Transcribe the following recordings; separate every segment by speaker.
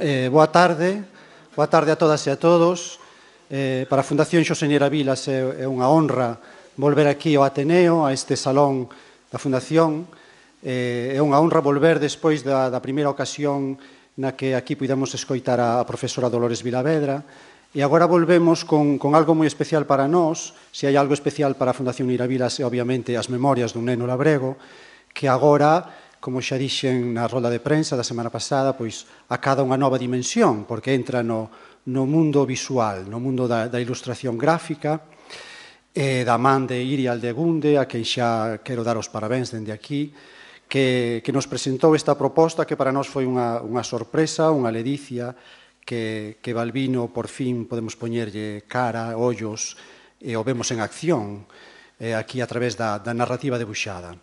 Speaker 1: eh, boa tarde, boa tarde a todas e a todos. Eh, para a Fundación Xoseñera Vilas é, é unha honra volver aquí ao Ateneo, a este salón da Fundación. Eh, é unha honra volver despois da, da primeira ocasión na que aquí pudemos escoitar a, a profesora Dolores Vilavedra. E agora volvemos con, con algo moi especial para nós, se hai algo especial para a Fundación Iravilas, é obviamente as memorias dun neno labrego, que agora como xa dixen na roda de prensa da semana pasada, pois acada unha nova dimensión, porque entra no, no mundo visual, no mundo da, da ilustración gráfica, e da man de Iri Aldegunde, a quen xa quero dar os parabéns dende aquí, que, que nos presentou esta proposta que para nós foi unha, unha sorpresa, unha ledicia, que, que Balbino por fin podemos poñerlle cara, ollos, e o vemos en acción, eh, aquí a través da, da narrativa debuxada.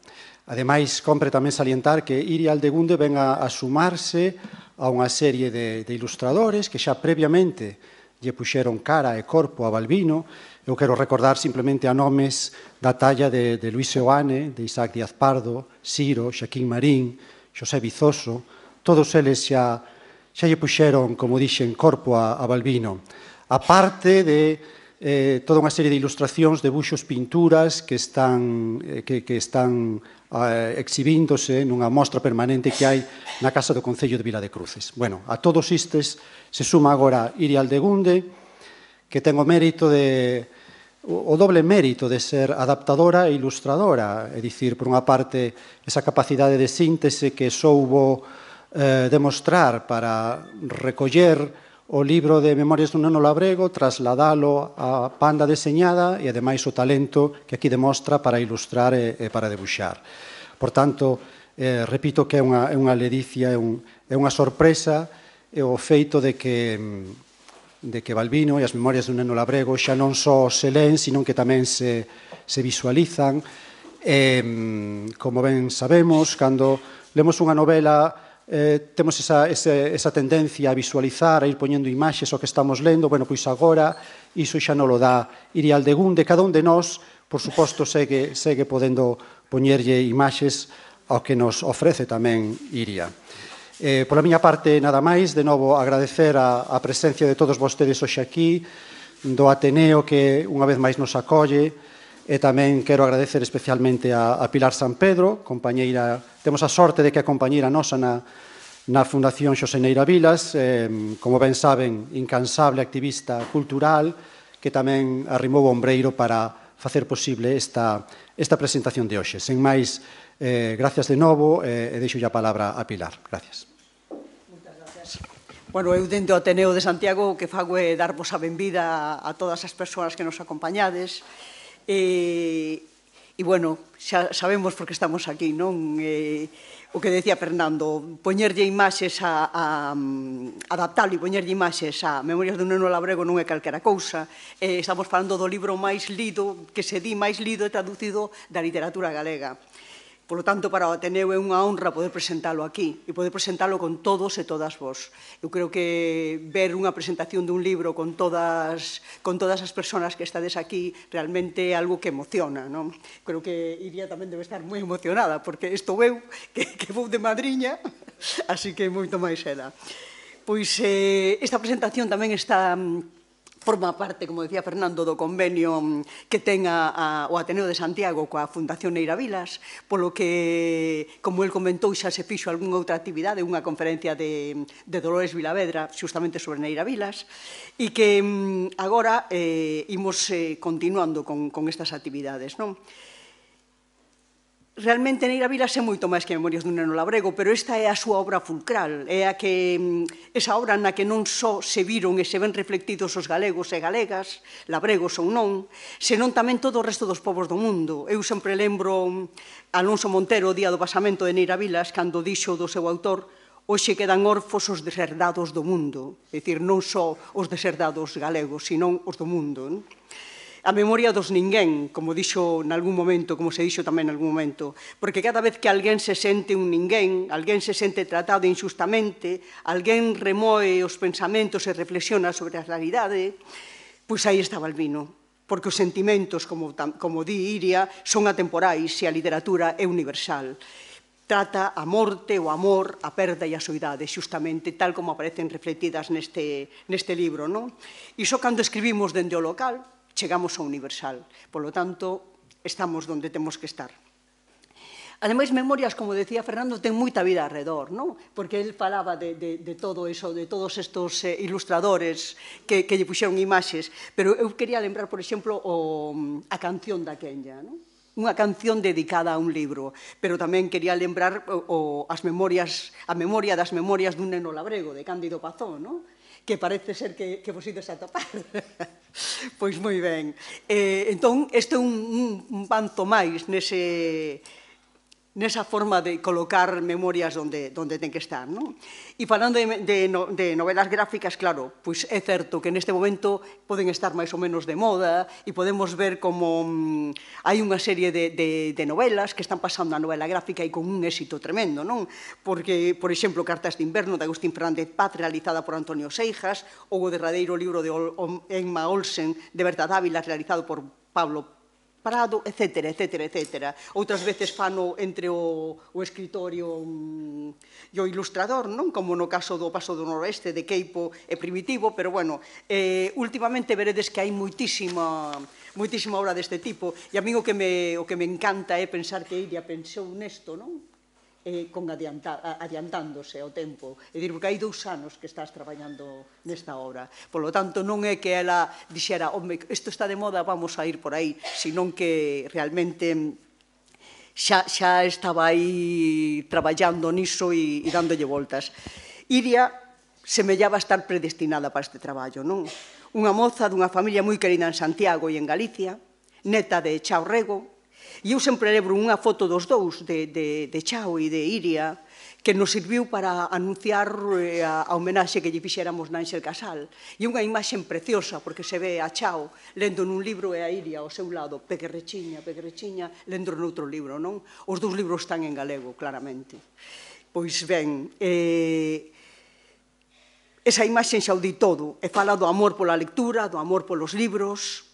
Speaker 1: Ademais, compre tamén salientar que Iria Aldegunde ven a, a sumarse a unha serie de, de ilustradores que xa previamente lle puxeron cara e corpo a Balbino. Eu quero recordar simplemente a nomes da talla de, de Luis Seoane, de Isaac Díaz Pardo, Ciro, Xaquín Marín, Xosé Bizoso. Todos eles xa, xa lle puxeron, como dixen, corpo a, a Balbino. A parte de eh, toda unha serie de ilustracións, debuxos, pinturas que están, eh, que, que están eh, exhibíndose nunha mostra permanente que hai na Casa do Concello de Vila de Cruces. Bueno, a todos istes se suma agora Iri Aldegunde, que ten o mérito de o doble mérito de ser adaptadora e ilustradora, é dicir, por unha parte, esa capacidade de síntese que soubo eh, demostrar para recoller o libro de Memorias dun Nono labrego, trasladalo a panda deseñada e ademais o talento que aquí demostra para ilustrar e, e para debuxar. Por tanto, eh, repito que é unha, é unha ledicia, é, un, é unha sorpresa e o feito de que mm, de que Balbino e as memorias dun neno labrego xa non só se leen, sino que tamén se, se visualizan. E, mm, como ben sabemos, cando lemos unha novela eh, temos esa, esa, esa tendencia a visualizar, a ir poñendo imaxes ao que estamos lendo, bueno, pois agora iso xa non lo dá Irial de Gunde, cada un de nós, por suposto, segue, segue podendo poñerlle imaxes ao que nos ofrece tamén Iria. Eh, pola miña parte, nada máis, de novo agradecer a, a presencia de todos vostedes hoxe aquí, do Ateneo que unha vez máis nos acolle, E tamén quero agradecer especialmente a, a Pilar San Pedro, compañeira, temos a sorte de que a compañeira nosa na, na Fundación Xosé Neira Vilas, eh, como ben saben, incansable activista cultural, que tamén arrimou o ombreiro para facer posible esta, esta presentación de hoxe. Sen máis, eh, gracias de novo eh, e deixo a palabra a Pilar. Gracias.
Speaker 2: Bueno, eu dentro do Ateneo de Santiago o que fago é darvos a benvida a todas as persoas que nos acompañades E, e bueno, xa sabemos por que estamos aquí, non? E, o que decía Fernando, poñerlle imaxes a, a um, e poñerlle imaxes a Memorias dun neno labrego non é calquera cousa. E, estamos falando do libro máis lido, que se di máis lido e traducido da literatura galega. Por lo tanto, para o Ateneo é unha honra poder presentalo aquí e poder presentalo con todos e todas vos. Eu creo que ver unha presentación dun libro con todas, con todas as persoas que estades aquí realmente é algo que emociona. Non? Creo que Iria tamén debe estar moi emocionada porque estou eu que, que vou de madriña, así que moito máis era. Pois eh, esta presentación tamén está mm, forma parte, como decía Fernando, do convenio mm, que ten a, a, o Ateneo de Santiago coa Fundación Neira Vilas, polo que, como el comentou, xa se fixo algunha outra actividade, unha conferencia de, de Dolores Vilavedra, xustamente sobre Neira Vilas, e que mm, agora eh, imos eh, continuando con, con estas actividades. Non? Realmente Neira Vila sé moito máis que Memorias dun neno labrego, pero esta é a súa obra fulcral, é a que mm, esa obra na que non só se viron e se ven reflectidos os galegos e galegas, labregos ou non, senón tamén todo o resto dos povos do mundo. Eu sempre lembro mm, Alonso Montero o día do basamento de Neira Vilas cando dixo do seu autor hoxe quedan orfos os deserdados do mundo, é dicir, non só os deserdados galegos, senón os do mundo. Non? a memoria dos ninguén, como dixo nalgún momento, como se dixo tamén nalgún momento, porque cada vez que alguén se sente un ninguén, alguén se sente tratado injustamente, alguén remoe os pensamentos e reflexiona sobre a realidade, pois aí estaba el vino, porque os sentimentos, como, como di Iria, son atemporais e a literatura é universal trata a morte, o amor, a perda e a soidade, xustamente tal como aparecen refletidas neste, neste libro. Non? Iso cando escribimos dende o local, chegamos ao universal. Polo tanto, estamos onde temos que estar. Ademais, Memorias, como decía Fernando, ten moita vida alrededor, non? Porque el falaba de, de, de todo eso, de todos estos eh, ilustradores que, que lle puxeron imaxes. Pero eu quería lembrar, por exemplo, o, a canción da Kenya, non? unha canción dedicada a un libro, pero tamén quería lembrar o, o, as memorias, a memoria das memorias dun neno labrego, de Cándido Pazón, non? que parece ser que, que vos ides a topar. pois moi ben. Eh, entón, este é un, un, un banto máis nese, nesa forma de colocar memorias donde, donde ten que estar. Non? E falando de, de, de novelas gráficas, claro, pois é certo que neste momento poden estar máis ou menos de moda e podemos ver como mmm, hai unha serie de, de, de novelas que están pasando a novela gráfica e con un éxito tremendo, non? Porque, por exemplo, Cartas de Inverno de Agustín Fernández Paz, realizada por Antonio Seijas, ou o derradeiro libro de Ol, Emma Olsen de Berta Dávila, realizado por Pablo Prado, etc, etc, etc. Outras veces fano entre o, o escritorio e mm, o, e o ilustrador, non? Como no caso do Paso do Noroeste, de Queipo e Primitivo, pero bueno, eh, últimamente veredes que hai moitísima moitísima obra deste tipo, e a mí o que me, o que me encanta é pensar que Iria pensou nesto, non? eh, con adianta, adiantándose ao tempo. É dir, porque hai dous anos que estás traballando nesta obra. Por lo tanto, non é que ela dixera, home, isto está de moda, vamos a ir por aí, senón que realmente xa, xa estaba aí traballando niso e, e dándolle voltas. Iria semellaba estar predestinada para este traballo, non? Unha moza dunha familia moi querida en Santiago e en Galicia, neta de Chaurrego, E eu sempre lembro unha foto dos dous, de, de, de Chao e de Iria, que nos serviu para anunciar eh, a, a homenaxe que lle fixéramos na Enxel Casal. E unha imaxe preciosa, porque se ve a Chao lendo nun libro e a Iria ao seu lado, pequerrechiña, pequerrechiña, lendo outro libro, non? Os dous libros están en galego, claramente. Pois ben, eh, esa imaxe xa o di todo, e fala do amor pola lectura, do amor polos libros,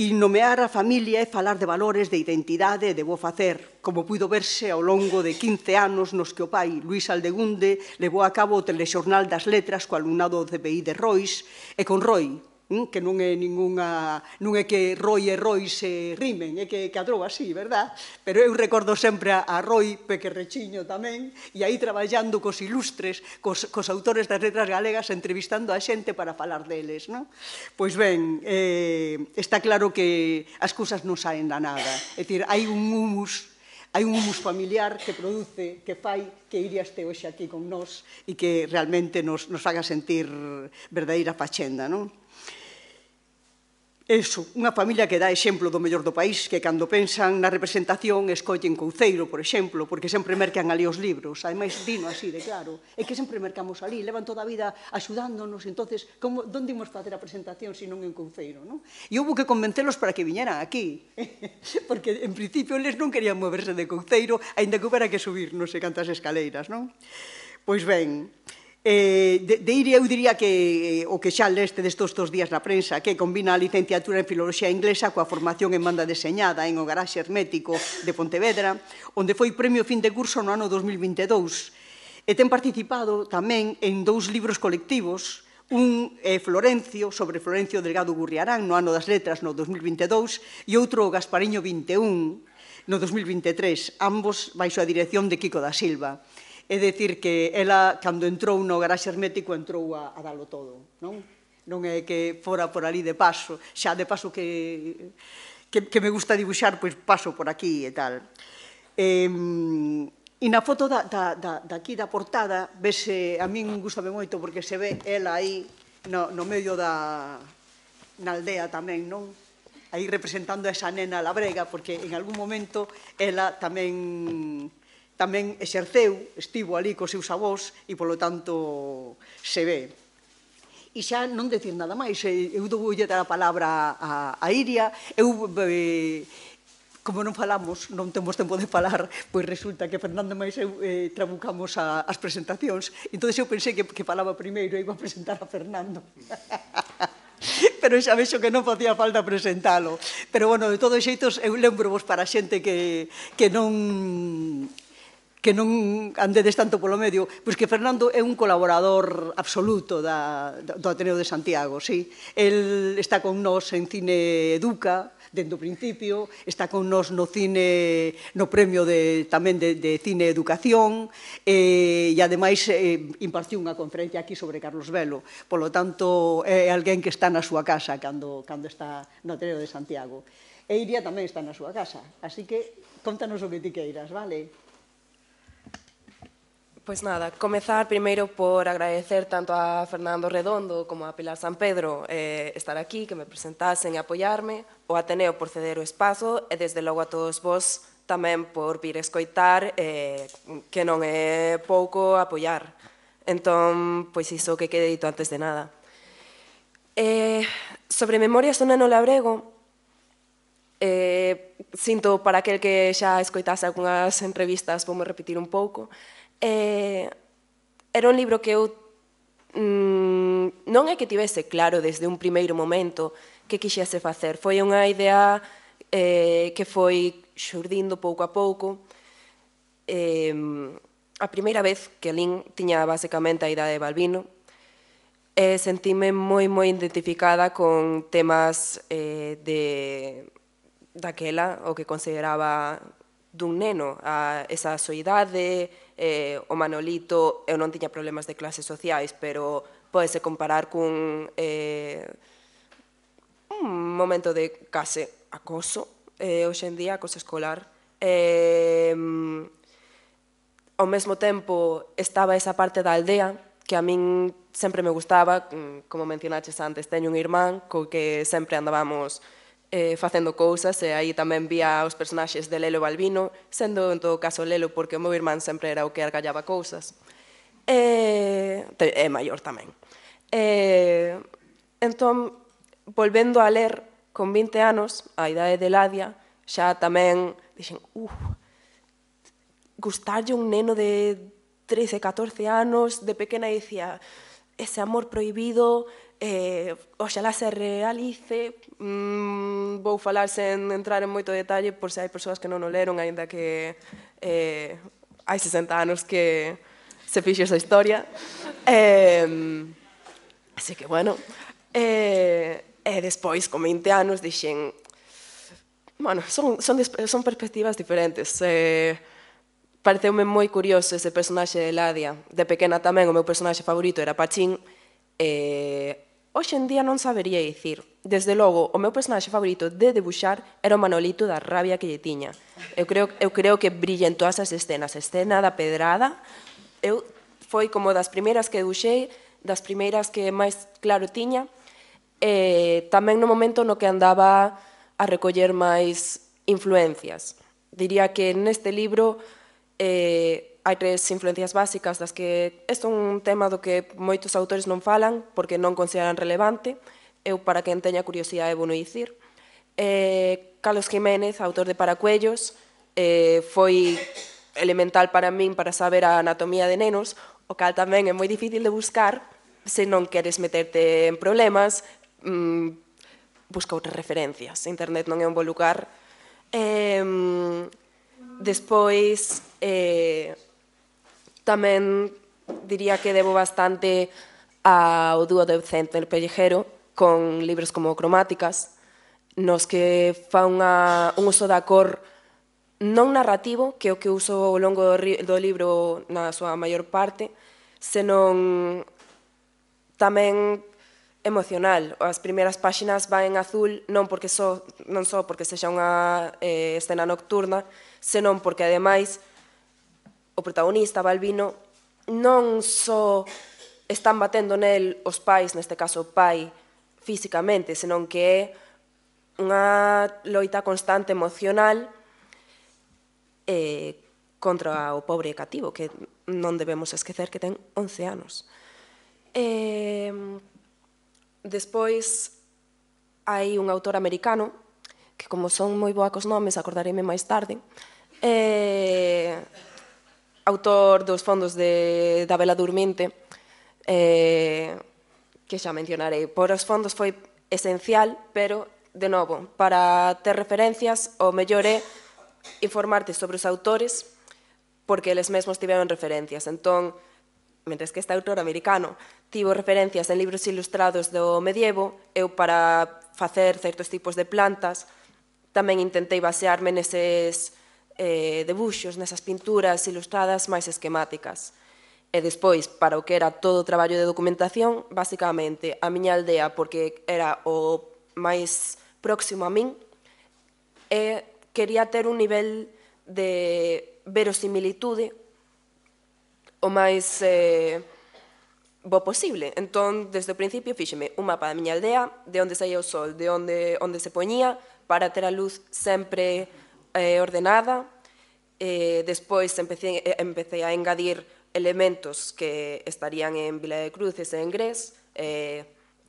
Speaker 2: E nomear a familia é falar de valores de identidade e de bo facer, como puido verse ao longo de 15 anos nos que o pai Luís Aldegunde levou a cabo o telexornal das letras co alumnado do CPI de Rois e con Roi, Hm, que non é ninguna, non é que Roy e Roy se rimen, é que, que a droga así, verdad? Pero eu recordo sempre a Roy Pequerrechiño tamén, e aí traballando cos ilustres, cos, cos autores das letras galegas, entrevistando a xente para falar deles, non? Pois ben, eh, está claro que as cousas non saen da nada. É dicir, hai un humus hai un humus familiar que produce, que fai que iría este hoxe aquí con nós e que realmente nos, nos faga sentir verdadeira fachenda, non? Eso, unha familia que dá exemplo do mellor do país, que cando pensan na representación escollen Couceiro, por exemplo, porque sempre mercan ali os libros, ademais dino así de claro, é que sempre mercamos ali, levan toda a vida axudándonos, entonces, como, donde imos facer a presentación se non en Couceiro, non? E houve que convencelos para que viñeran aquí, porque en principio eles non querían moverse de Couceiro, aínda que houbera que subir non sei cantas escaleiras, non? Pois ben, Eh, de, de ir, eu diría que eh, o que xa leste destos dos días na prensa, que combina a licenciatura en Filoloxía Inglesa coa formación en banda deseñada en o garaxe hermético de Pontevedra, onde foi premio fin de curso no ano 2022. E ten participado tamén en dous libros colectivos, un eh, Florencio, sobre Florencio Delgado Gurriarán, no ano das letras, no 2022, e outro Gaspariño 21, no 2023, ambos baixo a dirección de Kiko da Silva. É dicir que ela, cando entrou no garaxe hermético, entrou a, a dalo todo, non? Non é que fora por ali de paso, xa de paso que, que, que me gusta dibuixar, pois paso por aquí e tal. E, e na foto da, da, da, daqui da portada, vese, a min gustame moito porque se ve ela aí no, no medio da na aldea tamén, non? Aí representando a esa nena labrega, porque en algún momento ela tamén tamén exerceu, estivo ali cos seus avós e, polo tanto, se ve. E xa non decir nada máis, eh, eu doulle dar a palabra a, a Iria, eu... Eh, como non falamos, non temos tempo de falar, pois resulta que Fernando máis eu eh, trabucamos a, as presentacións. Entón eu pensei que, que falaba primeiro e iba a presentar a Fernando. pero xa vexo que non facía falta presentalo. Pero, bueno, de todos xeitos, eu lembro vos para xente que, que non que non andedes tanto polo medio, pois que Fernando é un colaborador absoluto da, do Ateneo de Santiago, sí. El está con nós en Cine Educa, dentro principio, está con nós no cine, no premio de, tamén de, de cine educación, eh, e ademais eh, impartiu unha conferencia aquí sobre Carlos Velo, polo tanto é alguén que está na súa casa cando, cando está no Ateneo de Santiago. E Iria tamén está na súa casa, así que contanos o que ti queiras, vale?
Speaker 3: Pois nada, comezar primeiro por agradecer tanto a Fernando Redondo como a Pilar San Pedro eh, estar aquí, que me presentasen e apoiarme, o Ateneo por ceder o espazo e desde logo a todos vos tamén por vir escoitar eh, que non é pouco apoiar. Entón, pois iso que quede dito antes de nada. Eh, sobre Memorias do Neno Labrego, eh, sinto para aquel que xa escoitase algunhas entrevistas, vou repetir un pouco, Eh, era un libro que eu mm, non é que tivese claro desde un primeiro momento que quixese facer. Foi unha idea eh, que foi xurdindo pouco a pouco. Eh, a primeira vez que Lin tiña basicamente a idade de Balbino, e eh, sentime moi moi identificada con temas eh, de daquela, o que consideraba dun neno, a esa soidade, eh, o Manolito, eu non tiña problemas de clases sociais, pero podese comparar cun eh, un momento de case acoso, eh, hoxendía acoso escolar. Eh, ao mesmo tempo estaba esa parte da aldea que a min sempre me gustaba, mm, como mencionaches antes, teño un irmán co que sempre andábamos eh, facendo cousas e aí tamén vía os personaxes de Lelo Balbino, sendo en todo caso Lelo porque o meu irmán sempre era o que argallaba cousas. E, é maior tamén. E, entón, volvendo a ler con 20 anos, a idade de Ladia, xa tamén dixen, uff, gustarlle un neno de 13, 14 anos, de pequena dicía, ese amor prohibido, Eh, oxalá se realice, mm, vou falar sen entrar en moito detalle por se hai persoas que non o leron, aínda que eh, hai 60 anos que se fixe esa historia. Eh, así que, bueno, eh, e despois, con 20 anos, dixen, bueno, son, son, son perspectivas diferentes. Eh, pareceume moi curioso ese personaxe de Ladia. De pequena tamén o meu personaxe favorito era Pachín, eh, Hoxe en día non sabería dicir. Desde logo, o meu personaxe favorito de debuxar era o Manolito da rabia que lle tiña. Eu creo, eu creo que brilla en todas as escenas. A escena da pedrada, eu foi como das primeiras que debuxei, das primeiras que máis claro tiña, e tamén no momento no que andaba a recoller máis influencias. Diría que neste libro eh, hai tres influencias básicas das que isto é un tema do que moitos autores non falan porque non consideran relevante, eu para quen teña curiosidade vou no dicir. Eh, Carlos Jiménez, autor de Paracuellos, eh, foi elemental para min para saber a anatomía de nenos, o cal tamén é moi difícil de buscar se non queres meterte en problemas, mm, busca outras referencias. Internet non é un bo lugar. Eh, despois, eh, Tamén diría que debo bastante ao dúo de Vicente el Pellejero con libros como Cromáticas, nos que fa unha, un uso da cor non narrativo, que é o que uso ao longo do, do libro na súa maior parte, senón tamén emocional. As primeiras páxinas van en azul non porque só, non só porque sexa unha eh, escena nocturna, senón porque ademais o protagonista, Balbino, non só están batendo nel os pais, neste caso o pai, físicamente, senón que é unha loita constante emocional eh, contra o pobre cativo, que non debemos esquecer que ten 11 anos. Eh, despois, hai un autor americano, que como son moi boa cos nomes, acordareime máis tarde, eh, autor dos fondos de, da Vela Durmente, eh, que xa mencionarei. Por os fondos foi esencial, pero, de novo, para ter referencias, o mellor é informarte sobre os autores, porque eles mesmos tiveron referencias. Entón, mentres que este autor americano tivo referencias en libros ilustrados do medievo, eu para facer certos tipos de plantas, tamén intentei basearme neses eh, debuxos nesas pinturas ilustradas máis esquemáticas. E despois, para o que era todo o traballo de documentación, basicamente a miña aldea, porque era o máis próximo a min, e quería ter un nivel de verosimilitude o máis eh, bo posible. Entón, desde o principio fíxeme un mapa da miña aldea, de onde saía o sol, de onde onde se poñía, para ter a luz sempre eh, ordenada. Eh, despois empecé, eh, empecé a engadir elementos que estarían en Vila de Cruces e en Grés, eh,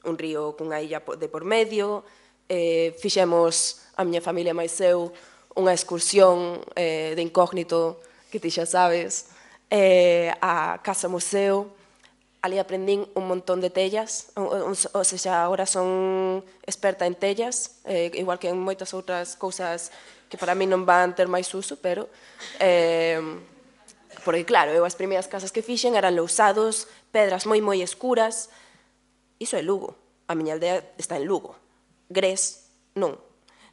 Speaker 3: un río cunha illa de por medio, eh, fixemos a miña familia máis eu unha excursión eh, de incógnito que ti xa sabes, eh, a Casa Museo, ali aprendín un montón de tellas, ou seja, agora son experta en tellas, eh, igual que en moitas outras cousas que para mí non van ter máis uso, pero... Eh, porque claro, eu as primeiras casas que fixen eran lousados, pedras moi moi escuras, iso é Lugo, a miña aldea está en Lugo, Grés non.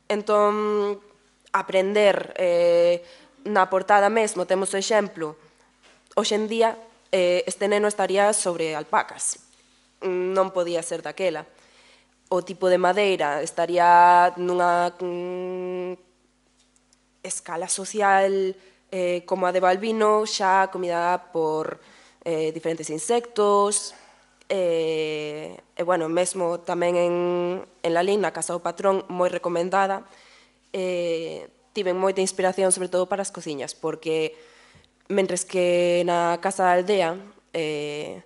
Speaker 3: Entón, aprender eh, na portada mesmo, temos o exemplo, hoxendía, eh, este neno estaría sobre alpacas. Non podía ser daquela. O tipo de madeira estaría nunha mm, escala social eh, como a de Balbino, xa comida por eh, diferentes insectos, eh, e, bueno, mesmo tamén en, en la Lina, Casa do Patrón, moi recomendada, eh, tiven moita inspiración, sobre todo para as cociñas, porque Mentres que na Casa da Aldea eh,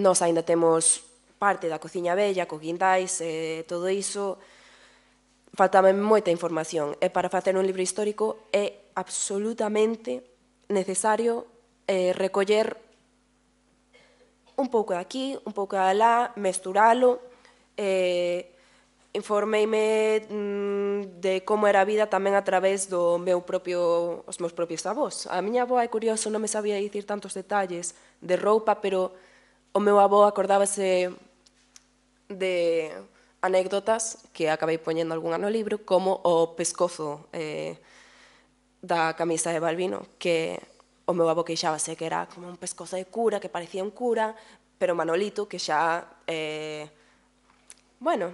Speaker 3: nós aínda temos parte da cociña bella, co guindais, eh, todo iso, faltame moita información. E para facer un libro histórico é absolutamente necesario eh, recoller un pouco de aquí, un pouco de alá, mesturalo, eh, informeime mm, de como era a vida tamén a través do meu propio, os meus propios avós. A miña avó é curioso, non me sabía dicir tantos detalles de roupa, pero o meu avó acordábase de anécdotas que acabei poñendo algunha no libro, como o pescozo eh, da camisa de Balbino, que o meu avó queixábase que era como un pescozo de cura, que parecía un cura, pero Manolito, que xa... Eh, bueno,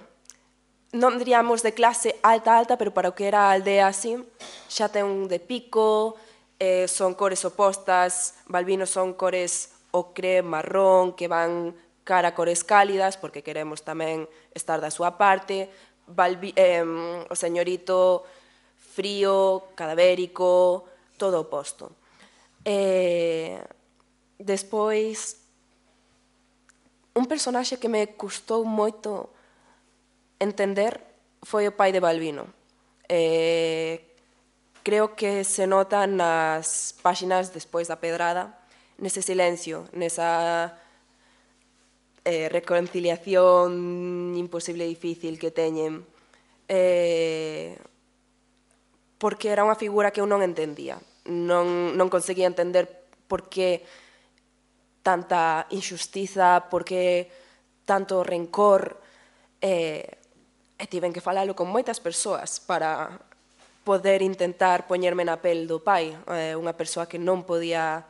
Speaker 3: non diríamos de clase alta alta, pero para o que era a aldea así, xa ten un de pico, eh, son cores opostas, Balbino son cores ocre, marrón, que van cara a cores cálidas, porque queremos tamén estar da súa parte, Balbi, eh, o señorito frío, cadavérico, todo oposto. Eh, despois, un personaxe que me custou moito entender foi o pai de Balbino. Eh, creo que se nota nas páxinas despois da pedrada, nese silencio, nesa eh, reconciliación imposible e difícil que teñen. Eh, porque era unha figura que eu non entendía. Non, non conseguía entender por que tanta injustiza, por que tanto rencor. Eh, e tiven que falalo con moitas persoas para poder intentar poñerme na pel do pai, eh, unha persoa que non podía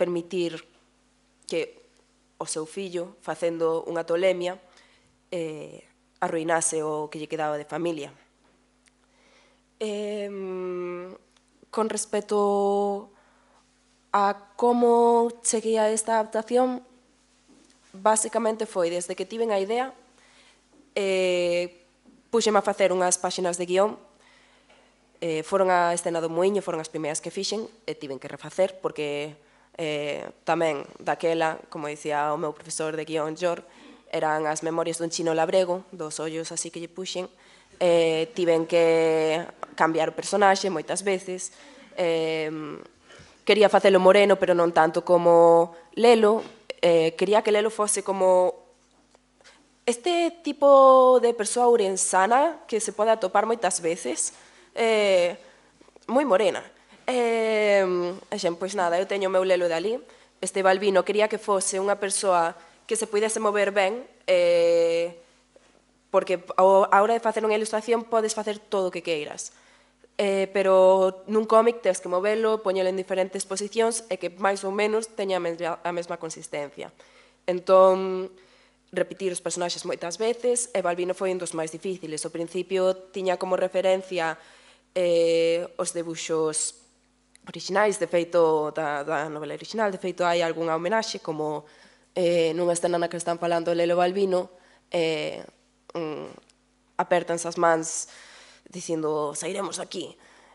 Speaker 3: permitir que o seu fillo, facendo unha tolemia, eh, arruinase o que lle quedaba de familia. Eh, con respecto a como cheguei a esta adaptación, basicamente foi desde que tiven a idea eh, puxeme a facer unhas páxinas de guión eh, foron a escena do Moinho, foron as primeiras que fixen e tiven que refacer porque eh, tamén daquela, como dicía o meu profesor de guión Jor, eran as memorias dun chino labrego, dos ollos así que lle puxen, eh, tiven que cambiar o personaxe moitas veces, eh, quería facelo moreno, pero non tanto como Lelo, eh, quería que Lelo fose como Este tipo de persoa ourensana que se pode atopar moitas veces, eh, moi morena. Eh, xen, pois nada, eu teño o meu lelo dali. Este Balbino quería que fose unha persoa que se pudese mover ben, eh, porque ao, a hora de facer unha ilustración podes facer todo o que queiras. Eh, pero nun cómic tens que movelo, poñelo en diferentes posicións e que máis ou menos teña a mesma consistencia. Entón, repetir os personaxes moitas veces e Balbino foi un dos máis difíciles. O principio tiña como referencia eh, os debuxos orixinais, de feito, da, da novela original, de feito hai algunha homenaxe, como eh, nunha escena na que están falando Lelo Balbino, eh, um, apertan as mans dicindo sairemos aquí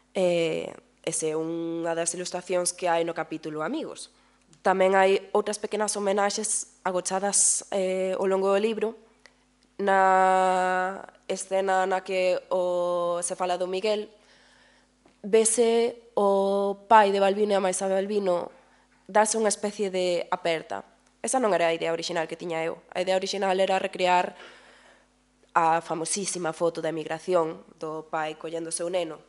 Speaker 3: Eh, ese é unha das ilustracións que hai no capítulo Amigos. Tamén hai outras pequenas homenaxes agochadas eh, ao longo do libro, na escena na que o, se fala do Miguel, vese o pai de Balbino e a maisa de Balbino dase unha especie de aperta. Esa non era a idea original que tiña eu. A idea original era recrear a famosísima foto da emigración do pai collendo o seu neno.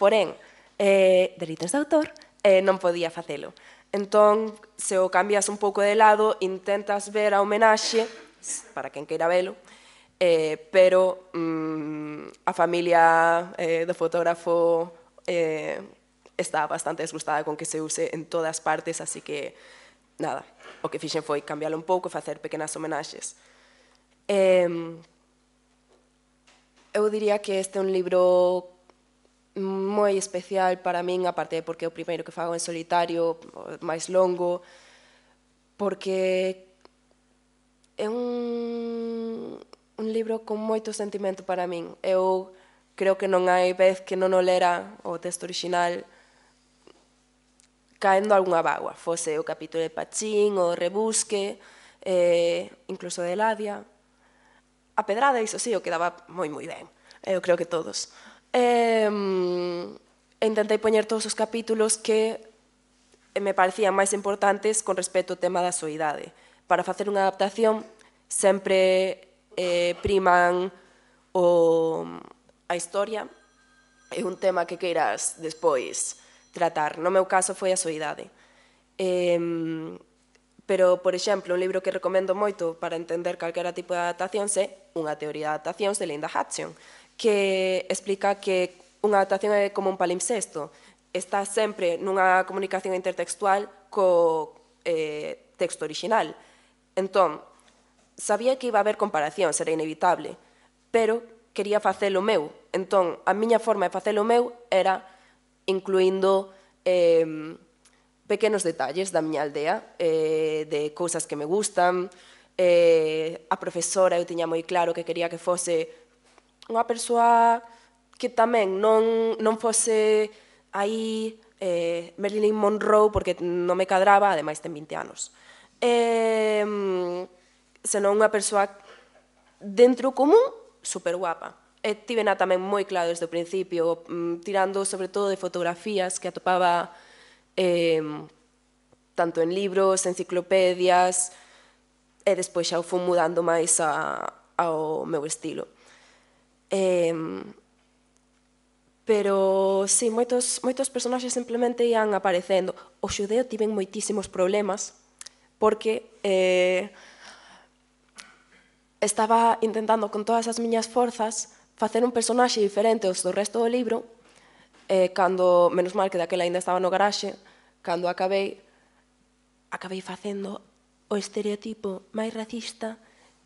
Speaker 3: Porén, eh, delitos de autor, eh, non podía facelo. Entón, se o cambias un pouco de lado, intentas ver a homenaxe, para quen queira velo, eh, pero mm, a familia eh, do fotógrafo eh, está bastante desgustada con que se use en todas partes, así que, nada, o que fixen foi cambiarlo un pouco e facer pequenas homenaxes. Eh, eu diría que este é un libro moi especial para min, aparte porque é o primeiro que fago en solitario, máis longo, porque é un, un libro con moito sentimento para min. Eu creo que non hai vez que non o lera o texto original caendo algunha bagua, fose o capítulo de Pachín, o Rebusque, eh, incluso de Ladia. A pedrada, iso sí, o quedaba moi moi ben. Eu creo que todos eh, intentei poñer todos os capítulos que me parecían máis importantes con respecto ao tema da soidade. Para facer unha adaptación sempre eh, priman o, a historia e un tema que queiras despois tratar. No meu caso foi a soidade. Eh, pero, por exemplo, un libro que recomendo moito para entender calquera tipo de adaptación é unha teoría de adaptación de Linda Hatchion que explica que unha adaptación é como un palimpsesto, está sempre nunha comunicación intertextual co eh, texto orixinal. Entón, sabía que iba a haber comparación, era inevitable, pero quería facer o meu. Entón, a miña forma de facer o meu era incluindo eh, pequenos detalles da miña aldea, eh, de cousas que me gustan, eh, a profesora eu tiña moi claro que quería que fose unha persoa que tamén non, non fose aí eh, Marilyn Monroe, porque non me cadraba, ademais ten 20 anos. Eh, senón unha persoa dentro común super guapa. E na tamén moi claro desde o principio, mm, tirando sobre todo de fotografías que atopaba eh, tanto en libros, enciclopedias, e despois xa o fui mudando máis a, ao meu estilo. Eh, pero sí, moitos, moitos personaxes simplemente ian aparecendo. O xudeo tiven moitísimos problemas porque eh, estaba intentando con todas as miñas forzas facer un personaxe diferente aos do resto do libro eh, cando, menos mal que daquela ainda estaba no garaxe, cando acabei acabei facendo o estereotipo máis racista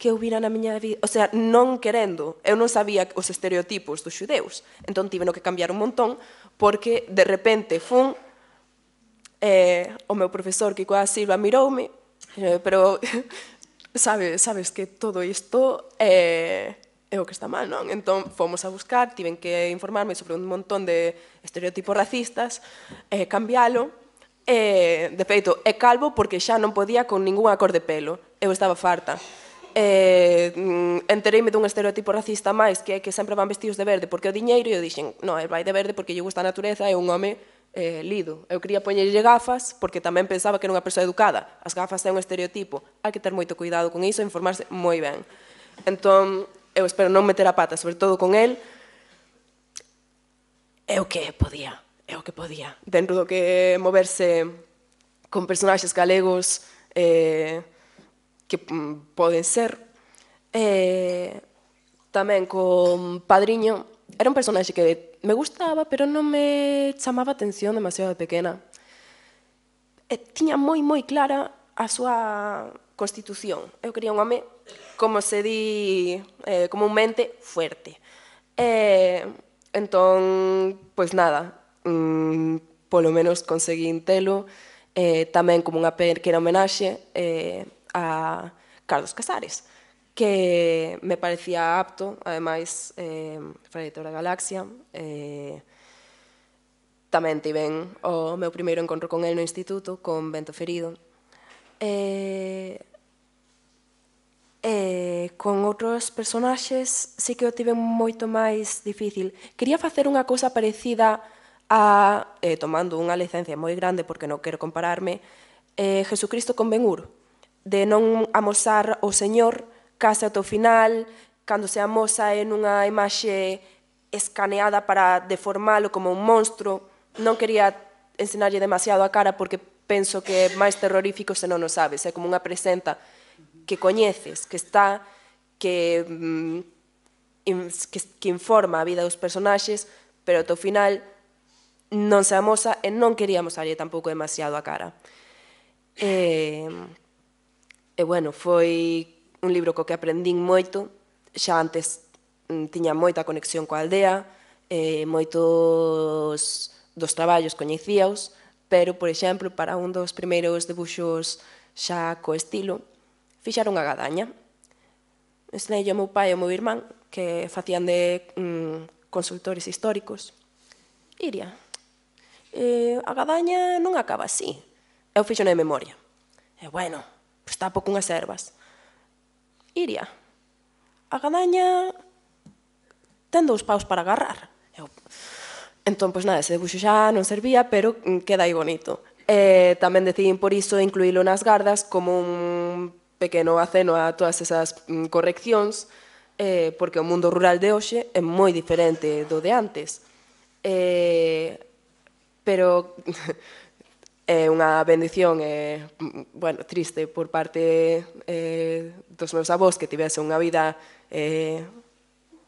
Speaker 3: que eu vira na miña vida, o sea, non querendo, eu non sabía os estereotipos dos xudeus, entón tiveno que cambiar un montón, porque de repente fun, eh, o meu profesor que coa Silva miroume, eh, pero sabe, sabes que todo isto é, eh, é o que está mal, non? Entón fomos a buscar, tiven que informarme sobre un montón de estereotipos racistas, eh, cambialo, Eh, de feito, é calvo porque xa non podía con ningún acorde pelo. Eu estaba farta eh, mm, entereime dun estereotipo racista máis que é que sempre van vestidos de verde porque o diñeiro e eu dixen, non, el vai de verde porque lle gusta a natureza e é un home eh, lido. Eu quería poñerlle gafas porque tamén pensaba que era unha persoa educada. As gafas é un estereotipo. Hai que ter moito cuidado con iso e informarse moi ben. Entón, eu espero non meter a pata, sobre todo con el. É o que podía, é o que podía. Dentro do que moverse con personaxes galegos, eh, que mm, poden ser. Eh, tamén con Padriño, era un personaxe que me gustaba, pero non me chamaba atención demasiado de pequena. E tiña moi moi clara a súa constitución. Eu quería un home, como se di eh, como un mente fuerte. E, entón, pois nada, mm, polo menos conseguí intelo eh, tamén como unha pequena homenaxe, eh, a Carlos Casares, que me parecía apto, ademais, eh, Freitor Galaxia, eh, tamén tiven o meu primeiro encontro con el no instituto, con Bento Ferido, e, eh, eh, con outros personaxes sí que o tiven moito máis difícil. Quería facer unha cousa parecida a, eh, tomando unha licencia moi grande porque non quero compararme, eh, Jesucristo con Ben Hur, de non amosar o señor case ata o final, cando se amosa en unha imaxe escaneada para deformalo como un monstro. Non quería ensinarlle demasiado a cara porque penso que é máis terrorífico se non o sabes, é como unha presenta que coñeces, que está, que, mm, que, que informa a vida dos personaxes, pero ao final non se amosa e non queríamos salir tampouco demasiado a cara. Eh, E, bueno, foi un libro co que aprendín moito, xa antes mm, tiña moita conexión coa aldea, e moitos dos traballos coñecíaos, pero, por exemplo, para un dos primeiros debuxos xa co estilo, fixaron a gadaña. Ensinei yo meu pai e ao meu irmán, que facían de mm, consultores históricos. Iria, eh, a gadaña non acaba así. Eu fixo na memoria. E, bueno, pois tapo cunhas ervas. Iria, a gadaña ten dous paus para agarrar. Eu... Entón, pois nada, ese debuxo xa non servía, pero queda aí bonito. E tamén decidín por iso incluílo nas gardas como un pequeno aceno a todas esas correccións, eh, porque o mundo rural de hoxe é moi diferente do de antes. Eh, pero é unha bendición e, mm, bueno, triste por parte eh, dos meus avós que tivese unha vida eh,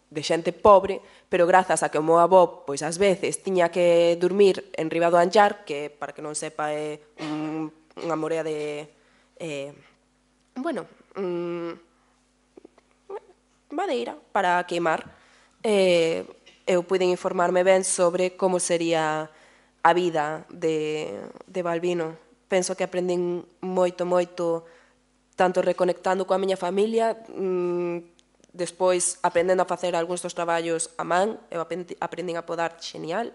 Speaker 3: de xente pobre, pero grazas a que o meu avó, pois ás veces, tiña que dormir en riba do anxar, que para que non sepa é un, unha morea de... Eh, bueno, mm, madeira para queimar. Eh, eu puiden informarme ben sobre como sería a vida de, de Balbino. Penso que aprendín moito, moito, tanto reconectando coa miña familia, mmm, despois aprendendo a facer algúns dos traballos a man, eu aprendín a podar genial,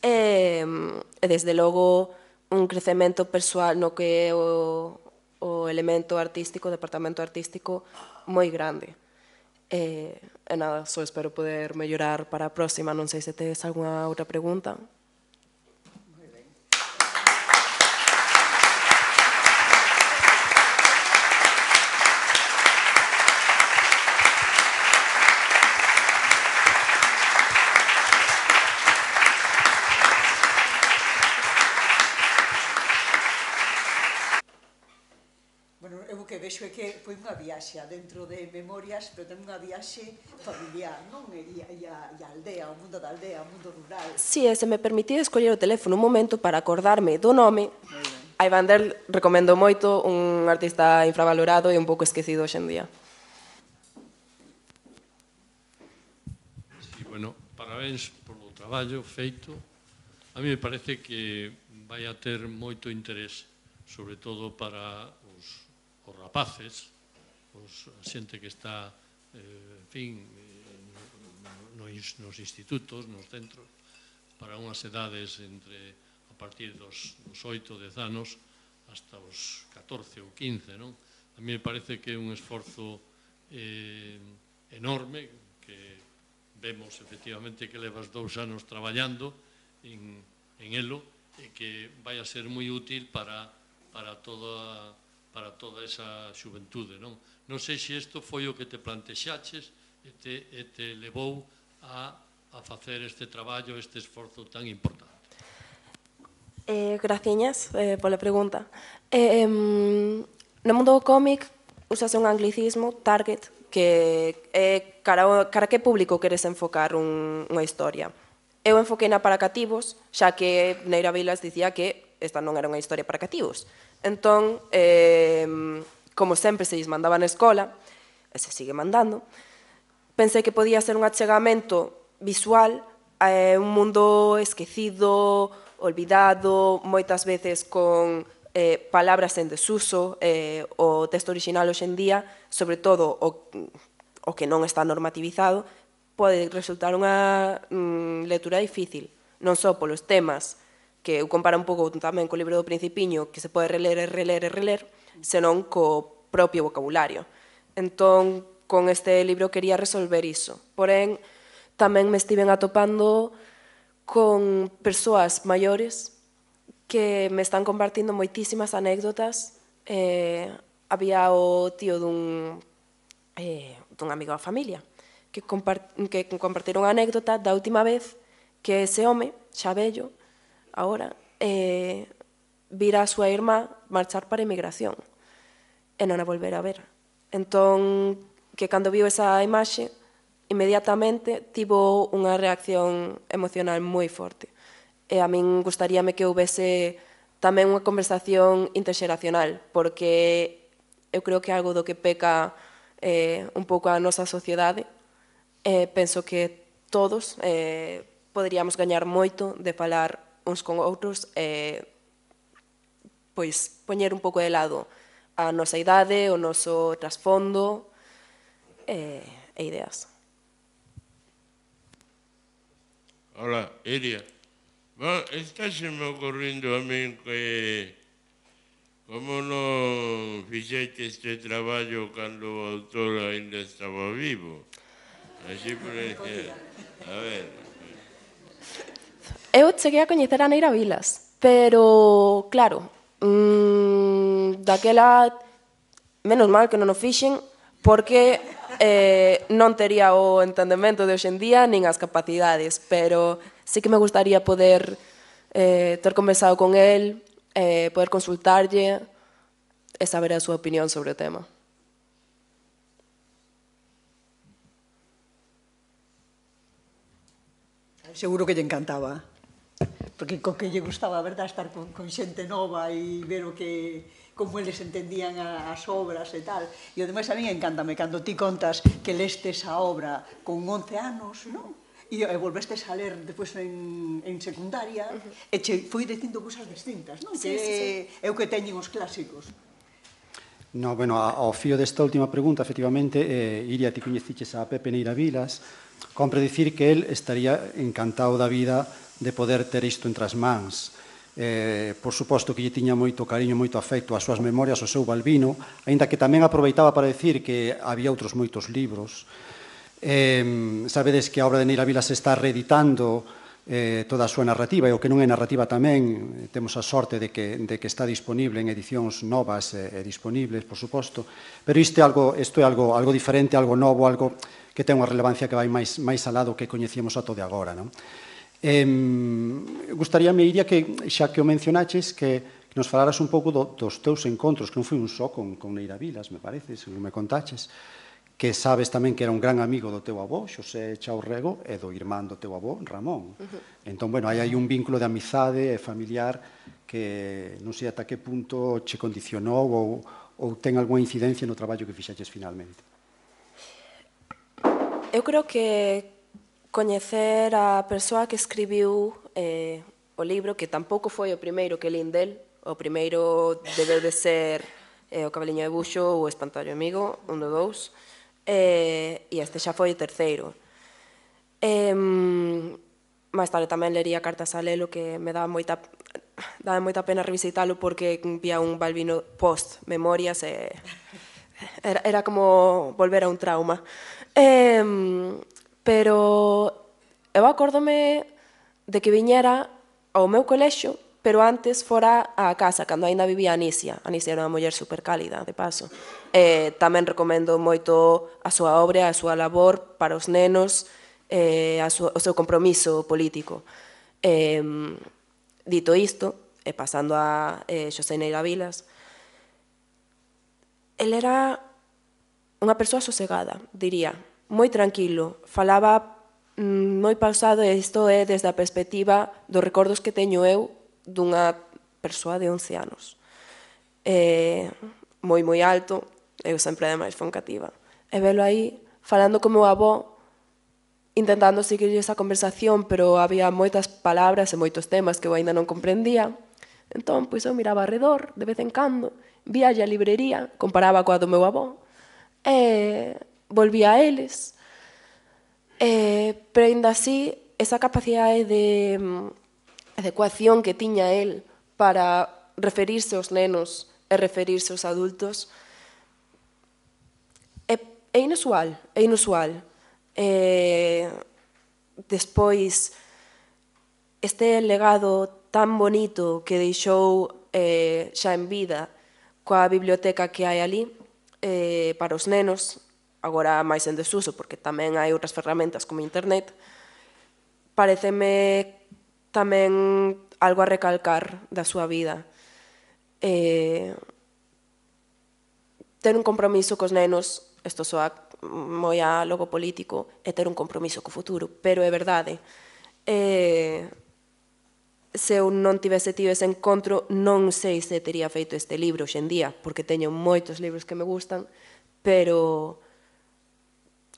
Speaker 3: e, e desde logo un crecemento persoal no que é o, o elemento artístico, o departamento artístico, moi grande. E, e nada, só espero poder mellorar para a próxima, non sei se tedes algunha outra pregunta.
Speaker 2: unha viaxe dentro de memorias, pero tamén unha viaxe familiar, non? E, a, e a aldea, o mundo da aldea, o mundo
Speaker 3: rural. Si, sí, se me permitía escoller o teléfono un momento para acordarme do nome, a Iván Del recomendo moito un artista infravalorado e un pouco esquecido hoxendía.
Speaker 4: Sí, bueno, parabéns polo traballo feito. A mí me parece que vai a ter moito interés, sobre todo para os, os rapaces, os, a xente que está eh, en fin no, nos institutos, nos centros para unhas edades entre a partir dos, dos 8 10 anos hasta os 14 ou 15 non? a mí me parece que é un esforzo eh, enorme que vemos efectivamente que levas dous anos traballando en, en elo e que vai a ser moi útil para, para toda a para toda esa xuventude, non? Non sei se isto foi o que te plantexaches e te, e te levou a, a facer este traballo, este esforzo tan importante.
Speaker 3: Eh, graciñas eh, pola pregunta. Eh, no mundo do cómic usase un anglicismo, target, que é eh, cara, cara que público queres enfocar un, unha historia. Eu enfoquei na para cativos, xa que Neira Vilas dicía que esta non era unha historia para cativos. Entón, eh, como sempre se lles mandaba na escola, e se sigue mandando, pensei que podía ser un achegamento visual a eh, un mundo esquecido, olvidado, moitas veces con eh, palabras en desuso, eh, o texto original hoxendía, sobre todo o, o que non está normativizado, pode resultar unha mm, lectura difícil, non só polos temas que eu comparo un pouco tamén co libro do Principiño, que se pode reler e reler e reler, senón co propio vocabulario. Entón, con este libro quería resolver iso. Porén, tamén me estiven atopando con persoas maiores que me están compartindo moitísimas anécdotas. Eh, había o tío dun, eh, dun amigo da familia que, compart que compartiron a anécdota da última vez que ese home, xa bello, ahora, eh, vir a súa irmá marchar para a emigración e non a volver a ver. Entón, que cando viu esa imaxe, inmediatamente tivo unha reacción emocional moi forte. E a min gustaríame que houvese tamén unha conversación interxeracional, porque eu creo que é algo do que peca eh, un pouco a nosa sociedade. Eh, penso que todos eh, poderíamos gañar moito de falar uns con outros e pois poñer un pouco de lado a nosa idade, o noso trasfondo e, e ideas.
Speaker 4: Hola, Iria. Bueno, está se me ocorrendo a min que como non fixete este traballo cando o autor ainda estaba vivo. Así por exemplo. A ver,
Speaker 3: Eu cheguei a coñecer a Neira Vilas, pero, claro, mmm, daquela, menos mal que non o fixen, porque eh, non tería o entendemento de hoxendía nin as capacidades, pero sí que me gustaría poder eh, ter conversado con el, eh, poder consultarlle e saber a súa opinión sobre o tema.
Speaker 2: Seguro que lle encantaba. Porque co que lle gustaba, verdad, estar con, con xente nova e ver o que como eles entendían a, as obras e tal. E ademais a mí encántame cando ti contas que leste esa obra con 11 anos, non? E, volveste a ler depois en, en secundaria uh -huh. e che foi dicindo cousas distintas, non? Sí, que sí, sí. é o que teñen os clásicos.
Speaker 1: No, bueno, ao fío desta última pregunta, efectivamente, eh, Iria, ti coñeciches a Pepe Neira Vilas, Compre dicir que el estaría encantado da vida de poder ter isto entre as mans. Eh, por suposto que lle tiña moito cariño, moito afecto ás súas memorias, ao seu Balbino, aínda que tamén aproveitaba para decir que había outros moitos libros. Eh, sabedes que a obra de Neira Vila se está reeditando eh, toda a súa narrativa e o que non é narrativa tamén temos a sorte de que, de que está disponible en edicións novas e, eh, disponibles, por suposto pero isto é algo, isto é algo, algo diferente, algo novo, algo que ten unha relevancia que vai máis, máis alá do que coñecíamos ato de agora. Non? Eh, gustaríame, Iria, que xa que o mencionaches, que nos falaras un pouco do, dos teus encontros, que non foi un só con, con Neira Vilas, me parece, se non me contaches, que sabes tamén que era un gran amigo do teu avó, Xosé Chaurrego, e do irmán do teu avó, Ramón. Uh -huh. Entón, bueno, hai hai un vínculo de amizade e familiar que non sei ata que punto che condicionou ou, ou ten algunha incidencia no traballo que fixaches finalmente
Speaker 3: eu creo que coñecer a persoa que escribiu eh, o libro, que tampouco foi o primeiro que lindel, del, o primeiro debeu de ser eh, o Cabaliño de Buxo ou o Espantallo Amigo, un dos dous, eh, e este xa foi o terceiro. Eh, máis tarde tamén lería Cartas a Lelo, que me daba moita daba moita pena revisitalo porque vía un Balbino post memorias e eh, era, era como volver a un trauma. Eh, pero eu acordome de que viñera ao meu colexo, pero antes fora á casa, cando aínda vivía Anicia. Anicia era unha muller supercálida, de paso. Eh, tamén recomendo moito a súa obra, a súa labor para os nenos, eh, a súa, o seu compromiso político. Eh, dito isto, e pasando a eh, Xosé Neira Vilas, ele era unha persoa sosegada, diría, moi tranquilo, falaba mm, moi pausado e isto é desde a perspectiva dos recordos que teño eu dunha persoa de 11 anos. Eh, moi moi alto, eu sempre ademais máis cativa. E velo aí falando como avó intentando seguir esa conversación, pero había moitas palabras e moitos temas que eu aínda non comprendía. Entón, pois eu miraba arredor, de vez en cando, vía a librería, comparaba coa do meu avó, e volví a eles. Eh, pero ainda así, esa capacidade de mm, adecuación que tiña el para referirse aos nenos e referirse aos adultos é, é inusual, é inusual. Eh, despois, este legado tan bonito que deixou eh, xa en vida coa biblioteca que hai ali eh, para os nenos agora máis en desuso, porque tamén hai outras ferramentas como internet, pareceme tamén algo a recalcar da súa vida. Eh, ter un compromiso cos nenos, isto soa moi a logo político, e ter un compromiso co futuro, pero é verdade. Eh, se eu non tivese tido ese encontro, non sei se teria feito este libro hoxendía, porque teño moitos libros que me gustan, pero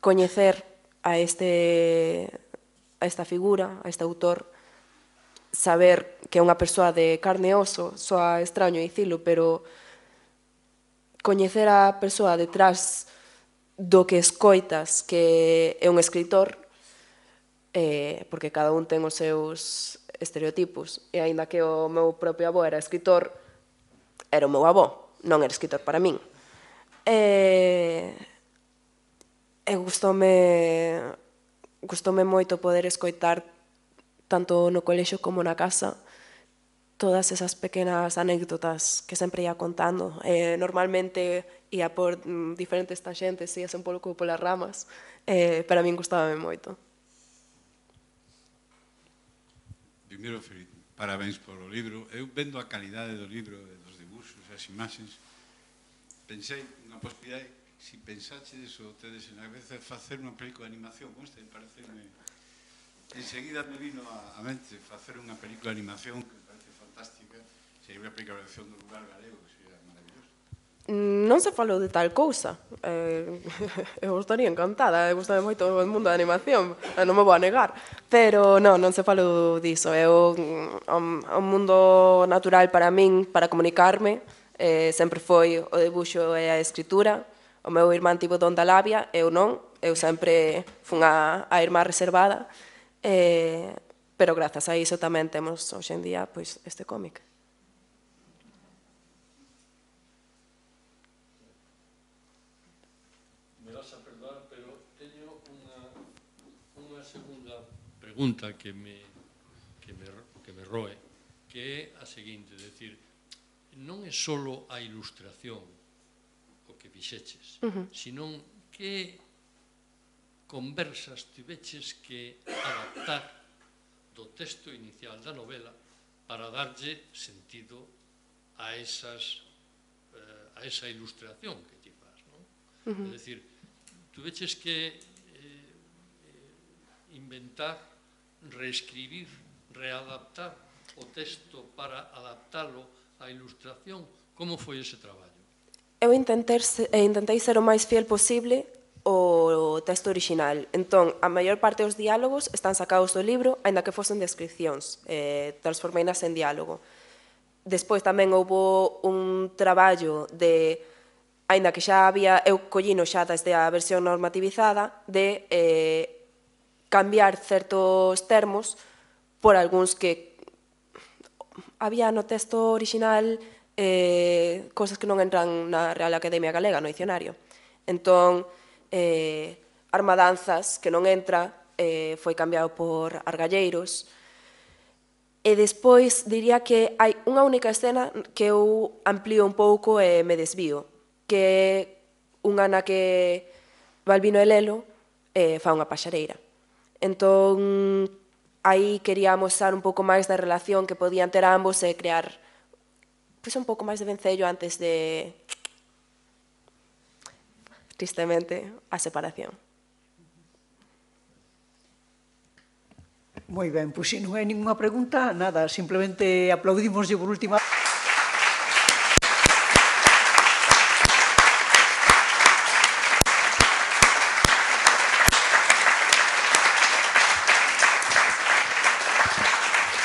Speaker 3: coñecer a este a esta figura, a este autor, saber que é unha persoa de carne e oso, soa extraño dicilo, pero coñecer a persoa detrás do que escoitas que é un escritor, eh, porque cada un ten os seus estereotipos, e aínda que o meu propio avó era escritor, era o meu avó, non era escritor para min. Eh, e eh, gustome gustome moito poder escoitar tanto no colexo como na casa todas esas pequenas anécdotas que sempre ia contando. Eh, normalmente ia por mm, diferentes taxentes, ia un pouco polas ramas, eh, para min gustábame moito.
Speaker 1: Primeiro, parabéns polo libro. Eu vendo a calidade do libro, dos dibuxos, as imaxes. Pensei na posibilidade si pensaxe iso, tedes en a veces facer unha película de animación como este, pareceme... Enseguida me vino a, a mente facer unha película de animación que parece fantástica, se unha película de animación do lugar galego, sería
Speaker 3: maravilloso. Mm, non se falou de tal cousa. Eh, eu estaría encantada, eu eh, gustame moito o mundo da animación, eh, non me vou a negar. Pero non, non se falou diso. Eu, un mm, mundo natural para min, para comunicarme, eh, sempre foi o debuxo e a escritura, O meu irmán tivo don da labia, eu non, eu sempre fun a, a irmá reservada, eh, pero grazas a iso tamén temos hoxendía pois, este cómic.
Speaker 4: pregunta que me, que me, que me roe, que é a seguinte, decir, non é só a ilustración, fixeches, uh -huh. senón que conversas tiveches que adaptar do texto inicial da novela para darlle sentido a esas eh, a esa ilustración que ti faz, non? Uh -huh. É dicir, tiveches que eh, eh, inventar, reescribir, readaptar o texto para adaptalo á ilustración.
Speaker 3: Como foi ese traballo? eu intentei, eh, intentei ser o máis fiel posible o texto orixinal. Entón, a maior parte dos diálogos están sacados do libro, aínda que fosen descripcións, eh, transformeinas en diálogo. Despois tamén houbo un traballo de aínda que xa había eu collino xa desde a versión normativizada de eh, cambiar certos termos por algúns que había no texto orixinal eh, cousas que non entran na Real Academia Galega, no dicionario. Entón, eh, Armadanzas, que non entra, eh, foi cambiado por Argalleiros, E despois diría que hai unha única escena que eu amplío un pouco e me desvío, que é unha na que Balbino e Lelo eh, fa unha paxareira. Entón, aí quería mostrar un pouco máis da relación que podían ter ambos e crear pues un pouco máis de vencello antes de, tristemente, a separación.
Speaker 2: Moi ben, pois se non hai ninguna pregunta, nada, simplemente aplaudimoslle por última